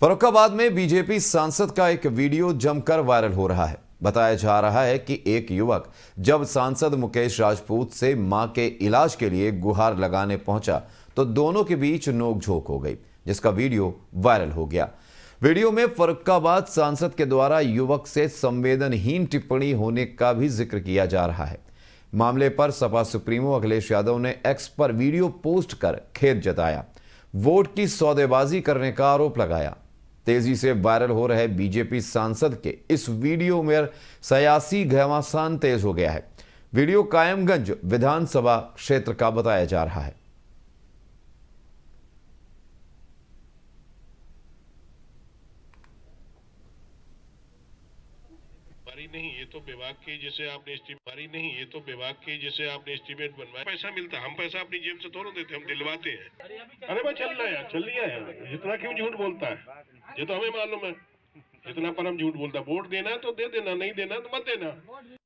फरुखाबाद में बीजेपी सांसद का एक वीडियो जमकर वायरल हो रहा है बताया जा रहा है कि एक युवक जब सांसद मुकेश राजपूत से मां के इलाज के लिए गुहार लगाने पहुंचा तो दोनों के बीच नोकझोंक हो गई जिसका वीडियो वायरल हो गया वीडियो में फरुखाबाद सांसद के द्वारा युवक से संवेदनहीन टिप्पणी होने का भी जिक्र किया जा रहा है मामले पर सपा सुप्रीमो अखिलेश यादव ने एक्स पर वीडियो पोस्ट कर खेद जताया वोट की सौदेबाजी करने का आरोप लगाया तेजी से वायरल हो रहे बीजेपी सांसद के इस वीडियो में सयासी घमासान तेज हो गया है वीडियो कायमगंज विधानसभा क्षेत्र का बताया जा रहा है भारी नहीं ये तो विभाग के जैसे आपने भारी नहीं ये तो विभाग के जैसे आपने एस्टीमेट बनवाया पैसा मिलता हम पैसा अपनी जेब से थोड़ा देते हम दिलवाते हैं अरे भाई चल रहा है चल लिया है जितना क्यों झूठ बोलता है ये तो हमें मालूम है जितना पर हम झूठ बोलता है वोट देना है तो दे देना नहीं देना तो मत देना